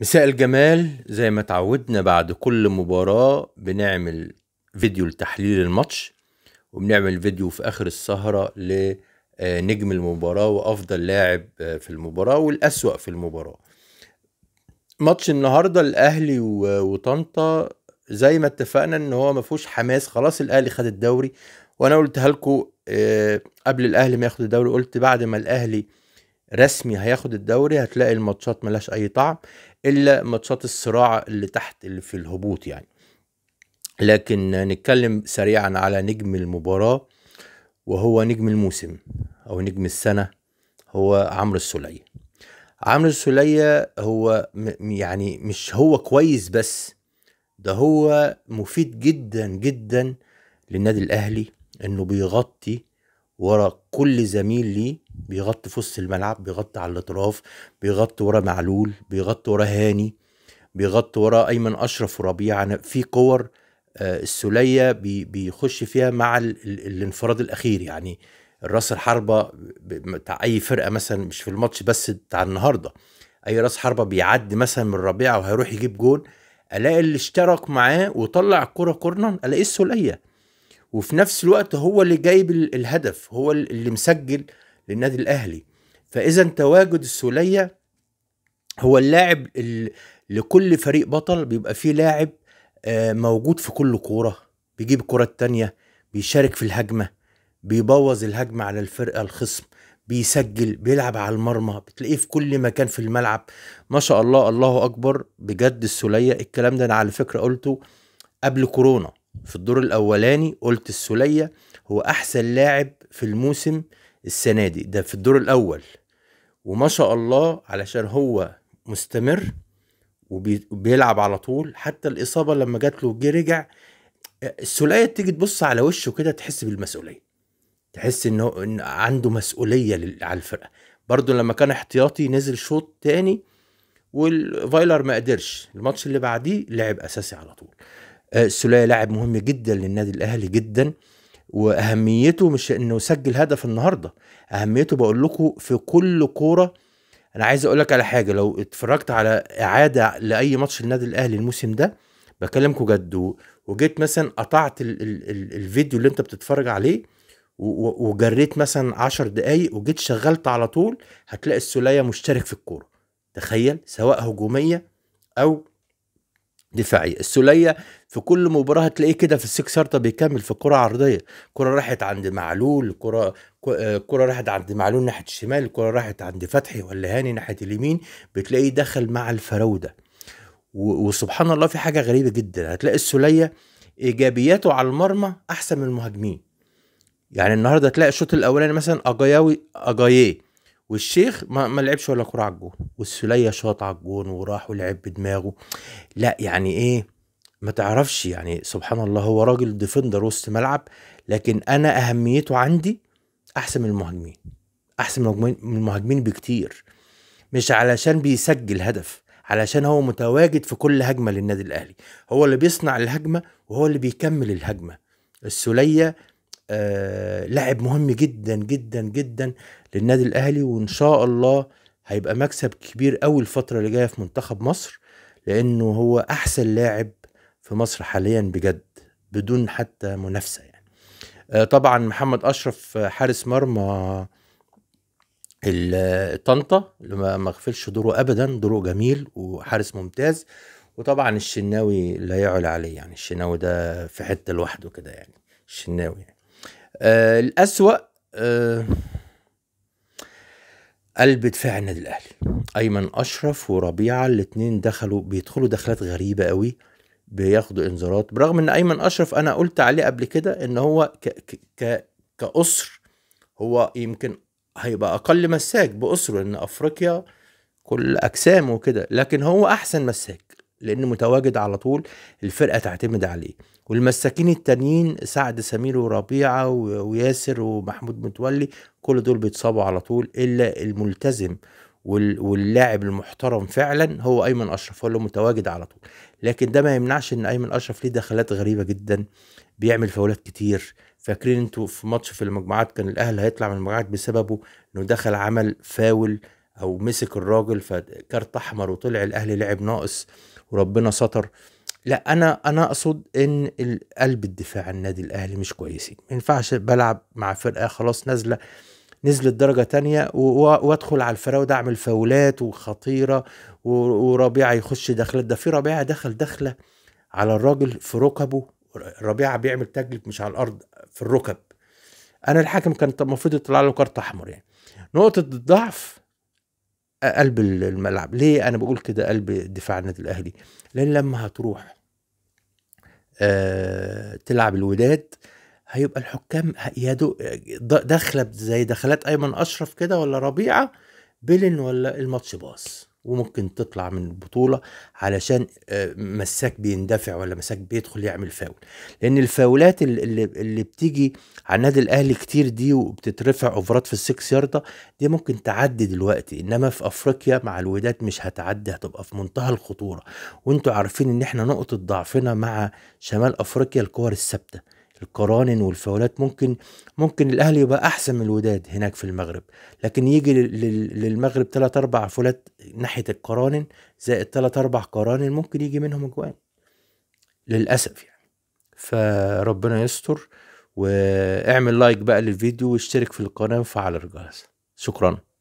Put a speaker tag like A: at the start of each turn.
A: مساء الجمال زي ما تعودنا بعد كل مباراة بنعمل فيديو لتحليل الماتش وبنعمل فيديو في آخر السهرة لنجم المباراة وأفضل لاعب في المباراة والأسوأ في المباراة ماتش النهاردة الأهلي وطنطا زي ما اتفقنا ان هو ما فيهوش حماس خلاص الاهلي خد الدوري وانا قلتها لكم آه، قبل الاهلي ما ياخد الدوري قلت بعد ما الاهلي رسمي هياخد الدوري هتلاقي الماتشات ملاش اي طعم الا ماتشات الصراع اللي تحت اللي في الهبوط يعني لكن نتكلم سريعا على نجم المباراه وهو نجم الموسم او نجم السنه هو عمرو السوليه عمرو السوليه هو يعني مش هو كويس بس ده هو مفيد جدا جدا للنادي الاهلي انه بيغطي ورا كل زميل ليه بيغطي في وسط الملعب بيغطي على الاطراف بيغطي ورا معلول بيغطي ورا هاني بيغطي ورا ايمن اشرف وربيعه في كور آه، السلية بيخش فيها مع الانفراد الاخير يعني راس الحربه بتاع اي فرقه مثلا مش في الماتش بس بتاع النهارده اي راس حربه بيعدي مثلا من ربيعه وهيروح يجيب جول الاقي اللي اشترك معاه وطلع الكوره كورنر الاقي السليه وفي نفس الوقت هو اللي جايب الهدف هو اللي مسجل للنادي الاهلي فاذا تواجد السوليه هو اللاعب لكل فريق بطل بيبقى فيه لاعب آه، موجود في كل كوره بيجيب الكره التانيه بيشارك في الهجمه بيبوظ الهجمه على الفرقه الخصم بيسجل بيلعب على المرمى بتلاقيه في كل مكان في الملعب ما شاء الله الله اكبر بجد السوليه الكلام ده انا على فكره قلته قبل كورونا في الدور الاولاني قلت السوليه هو احسن لاعب في الموسم السنه دي ده في الدور الاول وما شاء الله علشان هو مستمر وبيلعب على طول حتى الاصابه لما جات له جه رجع السوليه تيجي تبص على وشه كده تحس بالمسؤوليه تحس انه إن عنده مسؤوليه على الفرقه برضه لما كان احتياطي نزل شوط تاني والفايلر ما قدرش الماتش اللي بعديه لعب اساسي على طول السلية آه، لاعب مهم جدا للنادي الاهلي جدا واهميته مش انه سجل هدف النهارده اهميته بقول لكم في كل كوره انا عايز اقول لك على حاجه لو اتفرجت على اعاده لاي ماتش النادي الاهلي الموسم ده بكلمكم جد وجيت مثلا قطعت ال ال ال الفيديو اللي انت بتتفرج عليه وجريت مثلا 10 دقايق وجيت شغلت على طول هتلاقي السلية مشترك في الكوره تخيل سواء هجوميه او دفاعيه السوليه في كل مباراه هتلاقيه كده في السكس هارتا بيكمل في كره عرضيه كره راحت عند معلول كره آه، كره راحت عند معلول ناحيه الشمال كره راحت عند فتحي ولا هاني ناحيه اليمين بتلاقيه دخل مع الفراوده وسبحان الله في حاجه غريبه جدا هتلاقي السوليه ايجابياته على المرمى احسن من المهاجمين يعني النهارده تلاقي الشوط الاولاني مثلا اجاياوي اجاييه والشيخ ما, ما لعبش ولا كرة على الجون والسلية شاط على الجون وراح ولعب بدماغه لا يعني ايه ما تعرفش يعني سبحان الله هو راجل ديفندر وسط ملعب لكن انا اهميته عندي احسن من المهاجمين احسن من المهاجمين بكتير مش علشان بيسجل هدف علشان هو متواجد في كل هجمه للنادي الاهلي هو اللي بيصنع الهجمه وهو اللي بيكمل الهجمه السوليه آه، لاعب مهم جدا جدا جدا للنادي الاهلي وان شاء الله هيبقى مكسب كبير قوي الفتره اللي جايه في منتخب مصر لانه هو احسن لاعب في مصر حاليا بجد بدون حتى منافسه يعني آه، طبعا محمد اشرف حارس مرمى طنطا اللي ما غفلش دوره ابدا دوره جميل وحارس ممتاز وطبعا الشناوي لا يعلى عليه يعني الشناوي ده في حته لوحده كده يعني الشناوي يعني. آه، الأسوأ آه قلب دفاع النادي الاهلي ايمن اشرف وربيعه الاثنين دخلوا بيدخلوا دخلات غريبه قوي بياخدوا انذارات برغم ان ايمن اشرف انا قلت عليه قبل كده ان هو ك ك كاسر هو يمكن هيبقى اقل مساك باسره لان افريقيا كل اجسامه وكده لكن هو احسن مساك لأنه متواجد على طول الفرقة تعتمد عليه والمساكين التانيين سعد سمير وربيعة وياسر ومحمود متولي كل دول بيتصابوا على طول إلا الملتزم واللاعب المحترم فعلا هو ايمن اشرف هو اللي متواجد على طول لكن ده ما يمنعش ان ايمن اشرف ليه دخلات غريبه جدا بيعمل فاولات كتير فاكرين انتوا في ماتش في المجموعات كان الاهلي هيطلع من المجموعات بسببه انه دخل عمل فاول او مسك الراجل فكارت احمر وطلع الاهلي لعب ناقص وربنا ستر لا انا انا اقصد ان قلب الدفاع النادي الاهلي مش كويسين ما ينفعش بلعب مع فرقه خلاص نازله نزلت درجة تانية وادخل على الفراودة اعمل فاولات وخطيرة وربيعة يخش دخلة ده في ربيعة دخل دخلة على الراجل في ركبه ربيعة بيعمل تجلب مش على الارض في الركب انا الحاكم كان المفروض يطلع له كارت احمر يعني نقطة الضعف قلب الملعب ليه انا بقول كده قلب دفاع النادي الاهلي لان لما هتروح آه تلعب الوداد هيبقى الحكام يا داخله زي دخلات ايمن اشرف كده ولا ربيعه بلن ولا الماتش باص وممكن تطلع من البطوله علشان آه، مساك بيندفع ولا مساك بيدخل يعمل فاول لان الفاولات اللي, اللي بتيجي على النادي الاهلي كتير دي وبتترفع اوفرات في السكس ياردة دي ممكن تعدي دلوقتي انما في افريقيا مع الوداد مش هتعدي هتبقى في منتهى الخطوره وانتوا عارفين ان احنا نقطه ضعفنا مع شمال افريقيا الكور الثابته القرانن والفاولات ممكن ممكن الاهلي يبقى احسن من الوداد هناك في المغرب لكن يجي للمغرب ثلاث اربع فولات ناحيه القرانن زائد ثلاث اربع قرانن ممكن يجي منهم اجوان للاسف يعني فربنا يستر واعمل لايك بقى للفيديو واشترك في القناه وفعل الجرس شكرا